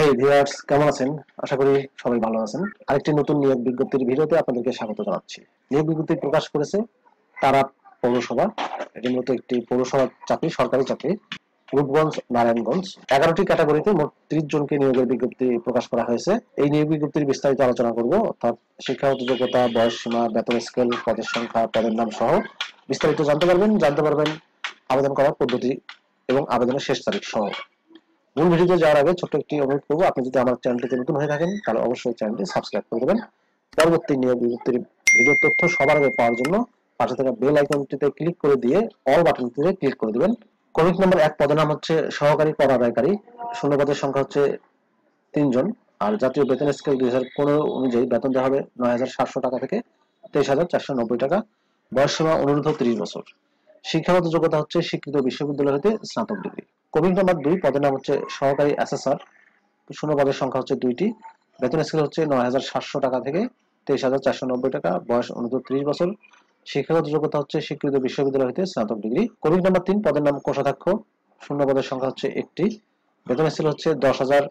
এই ভিউয়ার্স কেমন আছেন আশা করি সবাই ভালো আছেন আরেকটি নতুন নিয়োগ বিজ্ঞপ্তির ভিডিওতে আপনাদেরকে স্বাগত জানাচ্ছি নিয়োগ বিজ্ঞপ্তি প্রকাশ করেছে তারা পৌরসভা এটি মূলত একটি পৌরসভা চাকরি সরকারি চাকরি রূপগঞ্জ নারায়ণগঞ্জ এগারোটি ক্যাটাগরিতে মোট ত্রিশ জনকে নিয়োগের বিজ্ঞপ্তি প্রকাশ করা হয়েছে এই নিয়োগ বিজ্ঞপ্তির বিস্তারিত আলোচনা করব অর্থাৎ শিক্ষাগত যোগ্যতা বয়স সীমা বেতন স্কেল পদের সংখ্যা পদের নাম সহ বিস্তারিত জানতে পারবেন জানতে পারবেন আবেদন করার পদ্ধতি এবং আবেদনের শেষ তারিখ সহ মূল ভিডিওতে যাওয়ার আগে ছোট্ট একটি অনুরোধ করবো আপনি যদি আমার চ্যানেলটিতে নতুন হয়ে থাকেন তাহলে অবশ্যই চ্যানেলটি সাবস্ক্রাইব করে দেবেন পরবর্তী নিয়ে বিজ্ঞপ্তির ভিডিওর তথ্য সবার আগে পাওয়ার জন্য পাশে থাকা বেল আইকনটিতে ক্লিক করে দিয়ে অল বাটনটিতে ক্লিক করে দেবেন কমিক নাম্বার এক পদের নাম হচ্ছে সহকারী করাদায়কারী শূন্য পদের সংখ্যা হচ্ছে তিনজন আর জাতীয় বেতন স্কেল দুই হাজার পনেরো অনুযায়ী বেতন দেওয়া হবে নয় হাজার সাতশো টাকা থেকে তেইশ হাজার চারশো নব্বই টাকা বয়স সীমা অনুরোধ ত্রিশ বছর শিক্ষাগত যোগ্যতা হচ্ছে স্বীকৃত বিশ্ববিদ্যালয় হতে স্নাতক ডিগ্রি কমিউন নাম্বার দুই পদের নাম হচ্ছে সহকারী অ্যাসেসর শূন্য পদের সংখ্যা হচ্ছে দুইটি বেতন স্কেল হচ্ছে নয় হাজার সাতশো টাকা থেকে তেইশ হাজার চারশো নব্বই টাকা বয়স অনুযায়ী ত্রিশ বছর শিক্ষাগত যোগ্যতা হচ্ছে স্বীকৃত বিশ্ববিদ্যালয় হতে স্নাতক ডিগ্রি কমিউন নাম্বার তিন পদের নাম কোষাধ্যক্ষ শূন্য পদের সংখ্যা হচ্ছে একটি বেতন স্কেল হচ্ছে দশ হাজার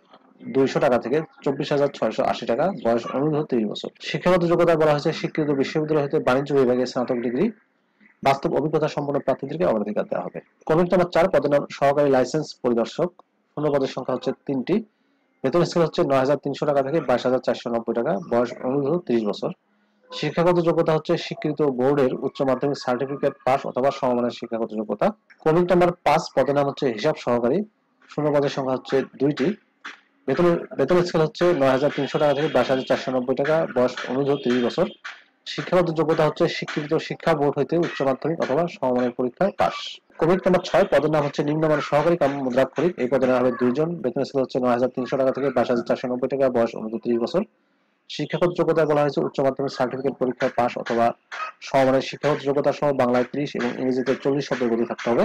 দুইশো টাকা থেকে চব্বিশ হাজার ছয়শো আশি টাকা বয়স অনুরোধ ত্রিশ বছর শিক্ষাগত যোগ্যতা বলা হয়েছে স্বীকৃত বিশ্ববিদ্যালয় হতে বাণিজ্য বিভাগে স্নাতক ডিগ্রি বাস্তব অভিজ্ঞতা সম্পন্ন প্রার্থীদেরকে অগ্রাধিকার দেওয়া হবে কমিটি নম্বর চার পদের নাম সহকারী লাইসেন্স পরিদর্শক পূর্ণ পদের সংখ্যা হচ্ছে তিনটি বেতন স্কেল হচ্ছে নয় হাজার তিনশো টাকা থেকে বাইশ হাজার চারশো নব্বই টাকা বয়স অনুরোধ ত্রিশ বছর শিক্ষাগত যোগ্যতা হচ্ছে স্বীকৃত বোর্ডের উচ্চ মাধ্যমিক সার্টিফিকেট পাস অথবা সমমানের শিক্ষাগত যোগ্যতা কমিটি নাম্বার পাঁচ পদের নাম হচ্ছে হিসাব সহকারী শূন্য পদের সংখ্যা হচ্ছে দুইটি বেতন বেতন স্কেল হচ্ছে নয় হাজার তিনশো টাকা থেকে বাইশ হাজার চারশো নব্বই টাকা বয়স অনুরোধ ত্রিশ বছর শিক্ষাগত যোগ্যতা হচ্ছে স্বীকৃত শিক্ষা বোর্ড হইতে উচ্চ মাধ্যমিক অথবা সমমানের পরীক্ষায় পাস কোভিড নম্বর ছয় পদের নাম হচ্ছে নিম্নমানের সহকারী কাম মুদ্রাক্ষরিক এই পদের নাম হবে দুইজন বেতন স্কেল হচ্ছে নয় হাজার তিনশো টাকা থেকে বাইশ হাজার চারশো নব্বই টাকা বয়স উনত্রিশ বছর শিক্ষাগত যোগ্যতা বলা হয়েছে উচ্চ মাধ্যমিক সার্টিফিকেট পরীক্ষায় পাস অথবা সমমানের শিক্ষাগত যোগ্যতা সহ বাংলায় ত্রিশ এবং ইংরেজিতে চল্লিশ শব্দের গতি থাকতে হবে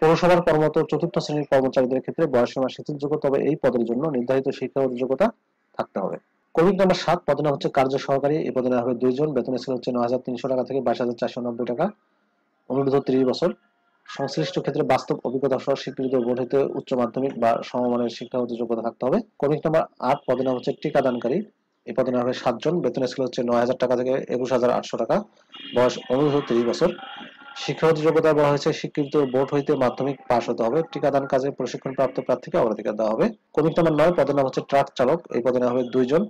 পৌরসভার কর্মরত চতুর্থ শ্রেণীর কর্মচারীদের ক্ষেত্রে শিথিল যোগ্য তবে এই পদের জন্য নির্ধারিত শিক্ষাগত যোগ্যতা থাকতে হবে কোভিড নাম্বার সাত পদনা হচ্ছে কার্য সহকারী এই পদে নেওয়া হবে দুইজন বেতন স্কেল হচ্ছে নয় হাজার তিনশো টাকা থেকে বাইশ হাজার চারশো নব্বই টাকা অনুরোধ ত্রিশ বছর সংশ্লিষ্ট ক্ষেত্রে বাস্তব অভিজ্ঞতা সহ স্বীকৃত বোর্ড হতে উচ্চ মাধ্যমিক বা সমমানের শিক্ষাগত যোগ্যতা থাকতে হবে কোভিড নাম্বার আট পদে নাম হচ্ছে টিকাদানকারী এই পদে নেওয়া হবে সাতজন বেতন স্কেল হচ্ছে নয় হাজার টাকা থেকে একুশ হাজার আটশো টাকা বয়স অনুরোধ ত্রিশ বছর শিক্ষাগত যোগ্যতা বলা হয়েছে স্বীকৃত বোর্ড হইতে মাধ্যমিক পাশ হতে হবে টিকাদান কাজে প্রশিক্ষণ প্রাপ্ত প্রার্থীকে অগ্রাধিকার দেওয়া হবে কমিক নাম্বার নয় পদের নাম হচ্ছে ট্রাক চালক এই পদে নাম হবে দুইজন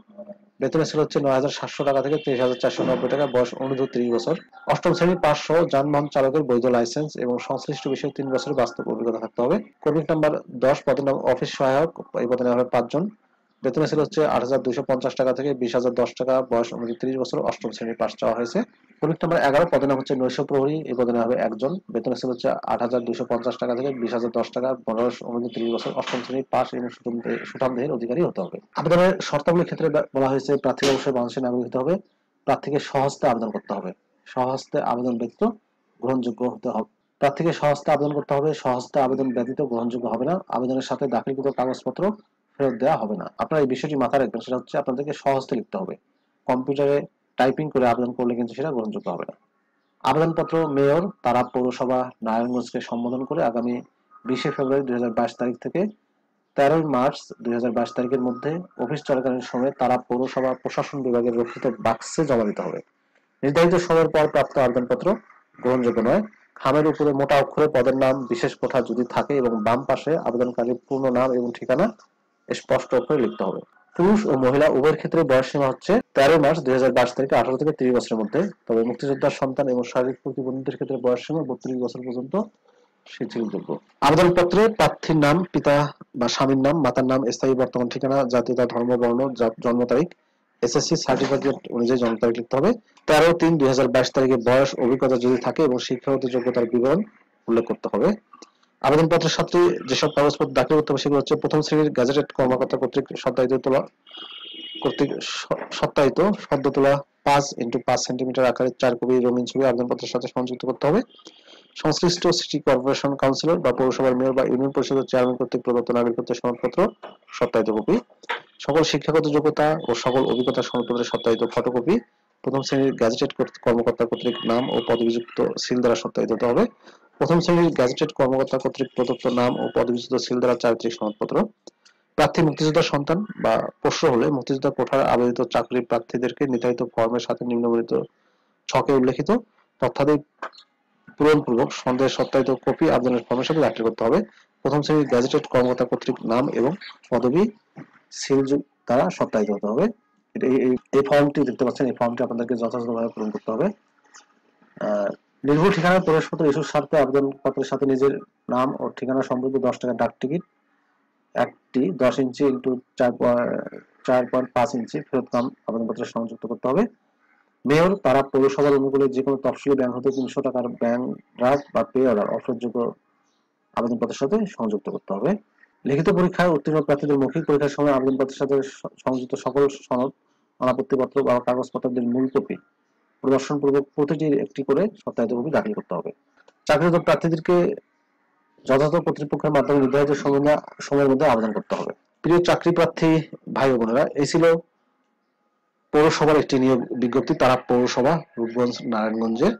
বেতন স্কেল হচ্ছে নয় হাজার সাতশো টাকা থেকে তেইশ হাজার চারশো নব্বই টাকা বয়স অনুর্ধ ত্রিশ বছর অষ্টম শ্রেণী পাঁচশো যানবাহন চালকের বৈধ লাইসেন্স এবং সংশ্লিষ্ট বিষয়ে তিন বছরের বাস্তব অভিজ্ঞতা থাকতে হবে কর্মিক নাম্বার দশ পদের নাম অফিস সহায়ক এই পদে নেওয়া হবে পাঁচজন বেতন ছিল হচ্ছে আট হাজার দুশো পঞ্চাশ টাকা থেকে বিশ হাজার দশ টাকা বয়স অনুযায়ী ত্রিশ বছর অষ্টম শ্রেণীর পাশ চাওয়া হয়েছে পরীক্ষা নম্বর এগারো পদের নাম হচ্ছে নৈশ প্রহরী এই পদের হবে একজন বেতন ছিল হচ্ছে আট হাজার দুশো পঞ্চাশ টাকা থেকে বিশ হাজার দশ টাকা বয়স অনুযায়ী ত্রিশ বছর অষ্টম শ্রেণীর পাশ এবং সুঠামদেহের অধিকারী হতে হবে আবেদনের শর্তাবলীর ক্ষেত্রে বলা হয়েছে প্রার্থী অবশ্যই বাংলাদেশের নাগরিক হতে হবে প্রার্থীকে সহস্তে আবেদন করতে হবে সহস্তে আবেদন ব্যতীত গ্রহণযোগ্য হতে হবে প্রার্থীকে সহস্তে আবেদন করতে হবে সহস্তে আবেদন ব্যতীত গ্রহণযোগ্য হবে না আবেদনের সাথে দাখিলকৃত কাগজপত্র ফেরত দেওয়া হবে না আপনারা এই বিষয়টি মাথায় রাখবেন সেটা হচ্ছে আপনাদেরকে সহজে লিখতে হবে কম্পিউটারে টাইপিং করে আবেদন করলে কিন্তু সেটা গ্রহণযোগ্য হবে না আবেদনপত্র মেয়র তারা পৌরসভা নারায়ণগঞ্জকে সম্বোধন করে আগামী বিশে ফেব্রুয়ারি দুই তারিখ থেকে তেরোই মার্চ দুই হাজার তারিখের মধ্যে অফিস চলাকালীন সময়ে তারা পৌরসভা প্রশাসন বিভাগের রক্ষিত বাক্সে জমা দিতে হবে নির্ধারিত সময়ের পর প্রাপ্ত আবেদনপত্র গ্রহণযোগ্য নয় খামের উপরে মোটা অক্ষরে পদের নাম বিশেষ কোঠা যদি থাকে এবং বাম পাশে আবেদনকারীর পূর্ণ নাম এবং ঠিকানা স্পষ্ট অক্ষরে লিখতে হবে পুরুষ ও মহিলা উভয়ের ক্ষেত্রে বয়স সীমা হচ্ছে তেরো মাস দুই হাজার বাইশ তারিখে আঠারো থেকে ত্রিশ বছরের মধ্যে তবে মুক্তিযোদ্ধার সন্তান এবং শারীরিক প্রতিবন্ধীদের ক্ষেত্রে বয়স সীমা বত্রিশ বছর পর্যন্ত স্বীকৃতিযোগ্য প্রার্থীর নাম পিতা বা স্বামীর নাম মাতার নাম স্থায়ী বর্তমান ঠিকানা জাতীয়তা ধর্ম বর্ণ জন্ম তারিখ এসএসসি সার্টিফিকেট অনুযায়ী জন্ম তারিখ লিখতে হবে তেরো তিন দুই তারিখে বয়স অভিজ্ঞতা যদি থাকে এবং শিক্ষাগত যোগ্যতার বিবরণ উল্লেখ করতে হবে আবেদন পত্রের সাথে যেসব কাগজপত্র দাখিল করতে হবে সেগুলো হচ্ছে প্রথম শ্রেণীর গ্যাজেটেড কর্মকর্তা কর্তৃক সত্যায়িত তোলা কর্তৃক সত্যায়িত সদ্য তোলা পাঁচ ইন্টু পাঁচ সেন্টিমিটার আকারের চার কবি রঙিন ছবি আবেদন পত্রের সাথে সংযুক্ত করতে হবে সংশ্লিষ্ট সিটি কর্পোরেশন কাউন্সিলর বা পৌরসভার মেয়র বা ইউনিয়ন পরিষদের চেয়ারম্যান কর্তৃক প্রদত্ত নাগরিকত্বের সনদপত্র সত্যায়িত কপি সকল শিক্ষাগত যোগ্যতা ও সকল অভিজ্ঞতা সনদপত্রের সত্যায়িত ফটোকপি প্রথম শ্রেণীর গ্যাজেটেড কর্মকর্তা কর্তৃক নাম ও পদবিযুক্ত সিল দ্বারা সত্যায়িত হতে হবে প্রথম শ্রেণীর গ্যাজেটেড কর্মকর্তা কর্তৃক প্রদত্ত নাম ও পদবিচ্যুত সিল দ্বারা চারিত্রিক সনদপত্র প্রার্থী মুক্তিযোদ্ধা সন্তান বা পোষ্য হলে মুক্তিযোদ্ধা কোঠার আবেদিত চাকরি প্রার্থীদেরকে নির্ধারিত ফর্মের সাথে নিম্নমিত ছকে উল্লেখিত তথ্যাদি পূরণপূর্বক সন্দেহের সত্যায়িত কপি আবেদনের ফর্মের সাথে দাখিল করতে হবে প্রথম শ্রেণীর গ্যাজেটেড কর্মকর্তা কর্তৃক নাম এবং পদবি সিল দ্বারা সত্যায়িত হতে হবে এই ফর্মটি দেখতে পাচ্ছেন এই ফর্মটি আপনাদেরকে যথাযথভাবে পূরণ করতে হবে নির্ভুল ঠিকানা প্রবেশপত্র ইস্যুর স্বার্থে আবেদনপত্রের সাথে নিজের নাম ও ঠিকানা সম্পর্কে দশ টাকা ডাক টিকিট একটি দশ ইঞ্চি ইন্টু চার চার পয়েন্ট পাঁচ ইঞ্চি ফেরত কাম আবেদনপত্রের সংযুক্ত করতে হবে মেয়র তারা পৌরসভার অনুকূলে যে কোনো তফসিলি ব্যাংক হতে তিনশো টাকার ব্যাংক ড্রাফট বা পে অর্ডার অফারযোগ্য আবেদনপত্রের সাথে সংযুক্ত করতে হবে লিখিত পরীক্ষায় উত্তীর্ণ প্রার্থীদের মৌখিক পরীক্ষার সময় আবেদনপত্রের সাথে সংযুক্ত সকল সনদ অনাপত্তিপত্র বা কাগজপত্রদের মূল কপি প্রদর্শনপূর্বক প্রতিটি একটি করে সত্যায়িত কপি দাখিল করতে হবে চাকরিরত প্রার্থীদেরকে যথাযথ কর্তৃপক্ষের মাধ্যমে নির্ধারিত সময়ের মধ্যে আবেদন করতে হবে প্রিয় চাকরি প্রার্থী ভাই বোনেরা এই ছিল পৌরসভার একটি নিয়োগ বিজ্ঞপ্তি তারা পৌরসভা রূপগঞ্জ নারায়ণগঞ্জের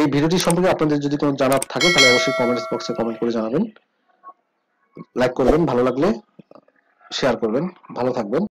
এই ভিডিওটি সম্পর্কে আপনাদের যদি কোনো জানার থাকে তাহলে অবশ্যই কমেন্টস বক্সে কমেন্ট করে জানাবেন লাইক করবেন ভালো লাগলে শেয়ার করবেন ভালো থাকবেন